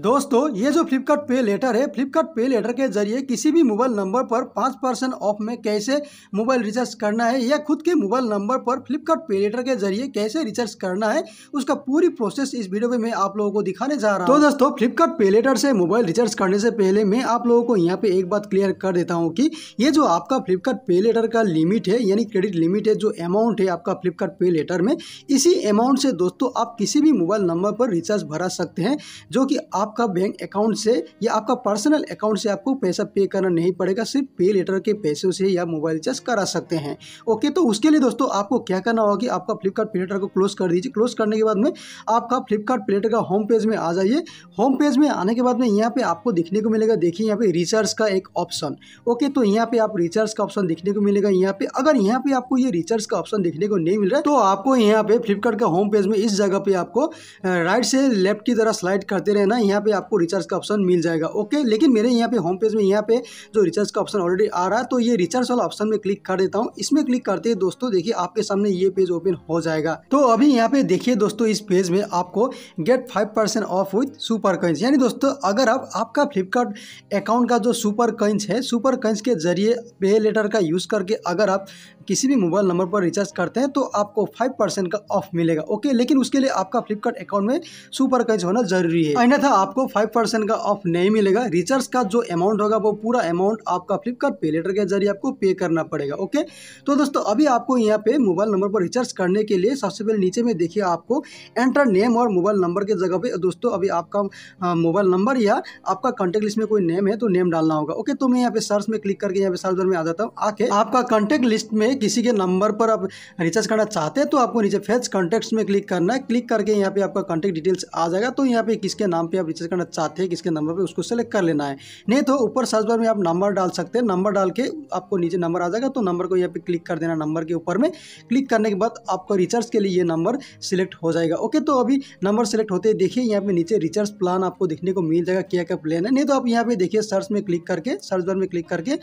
दोस्तों ये जो फ्लिपकार्ट पे लेटर है फ्लिपकार्ट पे लेटर के जरिए किसी भी मोबाइल नंबर पर पाँच परसेंट ऑफ में कैसे मोबाइल रिचार्ज करना है या खुद के मोबाइल नंबर पर फ्लिपकार्ट पे लेटर के जरिए कैसे रिचार्ज करना है उसका पूरी प्रोसेस इस वीडियो में मैं आप लोगों को दिखाने जा रहा हूँ तो दोस्तों फ्लिपकार्ट पे लेटर से मोबाइल रिचार्ज करने से पहले मैं आप लोगों को यहाँ पे एक बात क्लियर कर देता हूँ कि ये जो आपका फ्लिपकार्ट पे लेटर का लिमिट है यानी क्रेडिट लिमिट है जो अमाउंट है आपका फ्लिपकार्ट पे लेटर में इसी अमाउंट से दोस्तों आप किसी भी मोबाइल नंबर पर रिचार्ज भरा सकते हैं जो कि आपका बैंक अकाउंट से या आपका पर्सनल अकाउंट से आपको पैसा पे करना नहीं पड़ेगा सिर्फ पे लेटर के पैसों से या मोबाइल रिचार्ज करा सकते हैं ओके तो उसके लिए दोस्तों आपको क्या करना होगा कि आपका फ्लिपकार्ट पे लेटर को क्लोज कर दीजिए क्लोज करने के बाद में आपका फ्लिपकार्ट पे लेटर का होम पेज में आ जाइए होम पेज में आने के बाद में यहाँ पे आपको दिखने को मिलेगा देखिए यहाँ पर रिचार्ज का एक ऑप्शन ओके तो यहाँ पे आप रिचार्ज का ऑप्शन दिखने को मिलेगा यहाँ पे अगर यहाँ पर आपको ये रिचार्ज का ऑप्शन दिखने को नहीं मिल रहा है तो आपको यहाँ पे फ्लिपकार्ट का होम पेज में इस जगह पर आपको राइट से लेफ्ट की तरह स्लाइड करते रहना यहाँ पे आपको रिचार्ज का ऑप्शन मिल जाएगा ओके लेकिन मेरे यहाँ पे होम पेज में यहाँ पे जो रिचार्ज का ऑप्शन ऑलरेडी आ रहा है तो ये रिचार्ज वाला ऑप्शन में क्लिक कर देता हूँ इसमें क्लिक करते हैं दोस्तों देखिए आपके सामने ये पेज ओपन हो जाएगा तो अभी यहाँ पे देखिए दोस्तों इस पेज में आपको get five off with super coins यानी दोस्तों अगर आप आपका फ्लिपकार्ट अकाउंट का जो सुपर कॉइंस है सुपर कॉइंस के जरिए पे लेटर का यूज़ करके अगर आप किसी भी मोबाइल नंबर पर रिचार्ज करते हैं तो आपको फाइव का ऑफ मिलेगा ओके लेकिन उसके लिए आपका फ्लिपकार्ट अकाउंट में सुपर कॉइंस होना जरूरी है अन्यथा आपको फाइव परसेंट का ऑफ नहीं मिलेगा रिचार्ज का जो अमाउंट होगा वो पूरा अमाउंट आपका फ्लिपकार्ट पे लेटर के जरिए आपको पे करना पड़ेगा ओके तो दोस्तों अभी आपको यहाँ पे मोबाइल नंबर पर रिचार्ज करने के लिए सबसे पहले नीचे में देखिए आपको एंटर नेम और मोबाइल नंबर के जगह पे दोस्तों अभी आपका मोबाइल हाँ, नंबर या आपका कॉन्टेक्ट लिस्ट में कोई नेम है तो नेम डालना होगा ओके तो मैं यहाँ पे सर्च में क्लिक करके यहाँ पे सर्च में आ जाता हूँ आके आपका कॉन्टैक्ट लिस्ट में किसी के नंबर पर आप रिचार्ज करना चाहते हैं तो आपको नीचे फेच कॉन्टेक्ट में क्लिक करना है क्लिक करके यहाँ पे आपका कॉन्टैक्ट डिटेल्स आ जाएगा तो यहाँ पे किसके नाम पे आप रिचार्ज करना चाहते हैं किसके नंबर पर उसको सेलेक्ट कर लेना है नहीं तो ऊपर सर्च बार में आप नंबर डाल सकते हैं नंबर डाल के आपको नीचे नंबर आ जाएगा तो नंबर को यहाँ पर क्लिक कर देना नंबर के ऊपर में क्लिक करने के बाद आपको रिचार्ज के लिए ये नंबर सिलेक्ट हो जाएगा ओके तो अभी नंबर सेलेक्ट होते देखिए यहाँ पे नीचे रिचार्ज प्लान आपको देखने को मिल जाएगा क्या क्या प्लान है नहीं तो आप यहाँ पे देखिए सर्च में क्लिक करके सर्च बार में क्लिक करके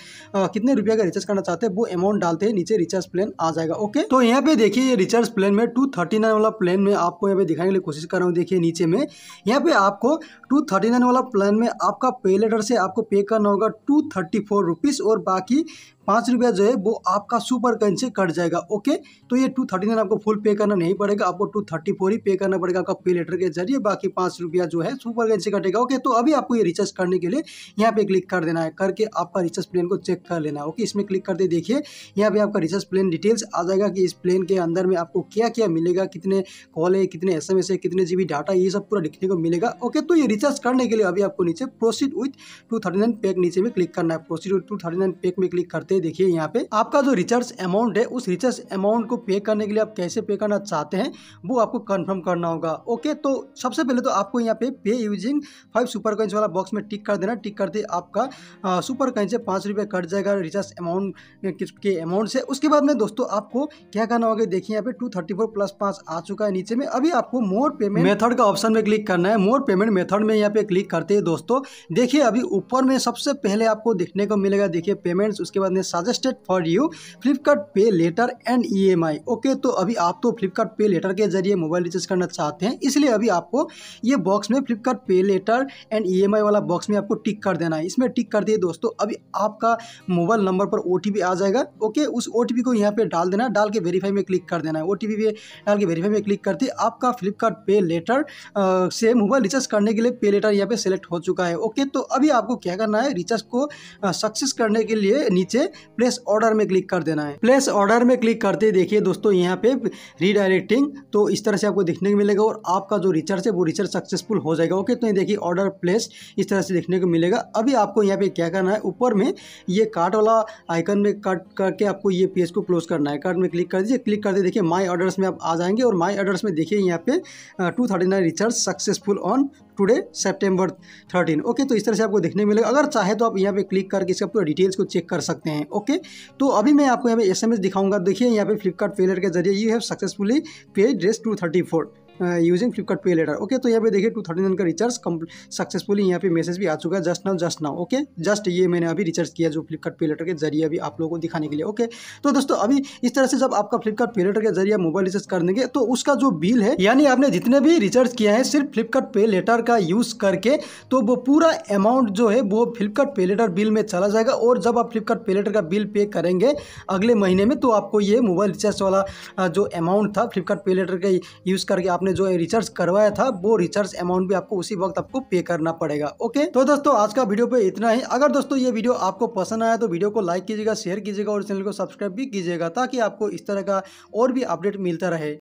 कितने रुपया का रिचार्ज करना चाहते हैं वो अमाउंट डालते हैं नीचे रिचार्ज प्लान आ जाएगा ओके तो यहाँ पे देखिए ये रिचार्ज प्लान में टू वाला प्लान में आपको यहाँ पे दिखाने के लिए कोशिश कर रहा हूँ देखिए नीचे में यहाँ पे आपको टू थर्टी नाइन वाला प्लान में आपका पे लेटर से आपको पे करना होगा टू थर्टी फोर रुपीज़ और बाकी पाँच रुपया जो है वो आपका सुपर कैन से कट जाएगा ओके तो ये टू थर्टी नाइन आपको फुल पे करना नहीं पड़ेगा आपको टू थर्टी फोर ही पे करना पड़ेगा आपका पे लेटर के जरिए बाकी पाँच रुपया जो है सुपर कैन से कटेगा ओके तो अभी आपको ये रिचार्ज करने के लिए यहाँ पे क्लिक कर देना है करके आपका रिचार्ज प्लान को चेक कर लेना है ओके इसमें क्लिक करते देखिए यहाँ पे आपका रिचार्ज प्लान डिटेल्स आ जाएगा कि इस प्लान के अंदर में आपको क्या क्या मिलेगा कितने कॉल है कितने एस है कितने जी डाटा ये सब पूरा लिखने को मिलेगा ओके तो ये रिचार्ज करने के लिए अभी आपको नीचे proceed with two thirty nine pack नीचे में क्लिक करना है proceed with two thirty nine pack में क्लिक करते हैं देखिए यहाँ पे आपका जो रिचार्ज अमाउंट है उस रिचार्ज अमाउंट को पे करने के लिए आप कैसे पे करना चाहते हैं वो आपको कन्फर्म करना होगा ओके तो सबसे पहले तो आपको यहाँ पे pay using five super coins वाला बॉक्स में टिक कर देना टिक करते आपका सुपर कॉइन से पाँच रुपये कट जाएगा रिचार्ज अमाउंट के अमाउंट से उसके बाद में दोस्तों आपको क्या करना होगा देखिए यहाँ पे टू थर्टी फोर प्लस पाँच आ चुका है नीचे में अभी आपको मोर पेमेंट मेथड का ऑप्शन में क्लिक करना है मोर पेमेंट मेथड मेथड में यहाँ पे क्लिक करते हैं दोस्तों देखिए अभी ऊपर में सबसे पहले आपको देखने को मिलेगा देखिए पेमेंट्स उसके बाद में suggested for you Flipkart pay letter and E okay तो अभी आप तो फ्लिपकार्ट पे लेटर के जरिए मोबाइल रिचार्ज करना चाहते हैं इसलिए अभी आपको ये बॉक्स में फ्लिपकार्ट पे लेटर एंड ई वाला बॉक्स में आपको टिक कर देना है इसमें टिक कर दिए दोस्तों अभी आपका मोबाइल नंबर पर ओ आ जाएगा ओके उस ओ को यहाँ पर डाल देना डाल के वेरीफाई में क्लिक कर देना है ओ पे डाल के वेरीफाई में क्लिक करते आपका फ्लिपकार्ट पे लेटर से मोबाइल रिचार्ज करने के लिए पे लेटर यहाँ पे सेलेक्ट हो चुका है ओके तो अभी आपको क्या करना है रिचार्ज को सक्सेस करने के लिए नीचे प्लेस ऑर्डर में क्लिक कर देना है प्लेस ऑर्डर में क्लिक करते देखिए दोस्तों यहाँ पे रीडायरेक्टिंग तो इस तरह से आपको देखने को मिलेगा और आपका जो रिचार्ज है वो रिचार्ज सक्सेसफुल हो जाएगा ओके तो ये देखिए ऑर्डर प्लेस इस तरह से देखने को मिलेगा अभी आपको यहाँ पे क्या करना है ऊपर में ये कार्ट वाला आइकन में कट करके आपको ये पेज को क्लोज करना है कार्ट में क्लिक कर दीजिए क्लिक करते देखिए माई ऑर्डर्स में आप आ जाएंगे और माई ऑर्डर्स में देखिए यहाँ पे two thirty recharge successful on two today September thirteen okay तो इस तरह से आपको देखने मिलेगा अगर चाहे तो आप यहाँ पे क्लिक करके इसका पूरा डिटेल्स को चेक कर सकते हैं ओके तो अभी मैं आपको यहाँ पे एस दिखाऊंगा देखिए यहाँ पे फ्लिपकार्ट फेलर के जरिए you have successfully pay dress two thirty four using Flipkart pay later okay तो यहाँ पे देखिए टू थर्टी नाइन का रिचार्ज सक्सेसफुली यहाँ पे मैसेज भी आ चुका है just now just now okay just ये मैंने अभी रिचार्ज किया जो फ्लिपकार्ट पे लेटर के जरिए अभी आप लोगों को दिखाने के लिए ओके तो दोस्तों अभी इस तरह से जब आपका फ्लिपकार्ट पे लेटर के जरिए मोबाइल रिचार्ज कर देंगे तो उसका जो बिल है यानी आपने जितने भी रिचार्ज किया है सिर्फ फ्लिपकार्ट पे लेटर का यूज़ करके तो वो पूरा अमाउंट जो है वो फ्लिपकार्ट पे लेटर बिल में चला जाएगा और जब आप फ्लिपकार्ट पे लेटर का बिल पे करेंगे अगले महीने में तो आपको ये मोबाइल रिचार्ज वाला जो अमाउंट था फ्लिपकार्ट पे लेटर का यूज़ करके आपने आपने जो रिचार्ज करवाया था वो रिचार्ज अमाउंट भी आपको उसी वक्त आपको पे करना पड़ेगा ओके तो दोस्तों आज का वीडियो पे इतना ही अगर दोस्तों ये वीडियो आपको पसंद आया तो वीडियो को लाइक कीजिएगा शेयर कीजिएगा और चैनल को सब्सक्राइब भी कीजिएगा ताकि आपको इस तरह का और भी अपडेट मिलता रहे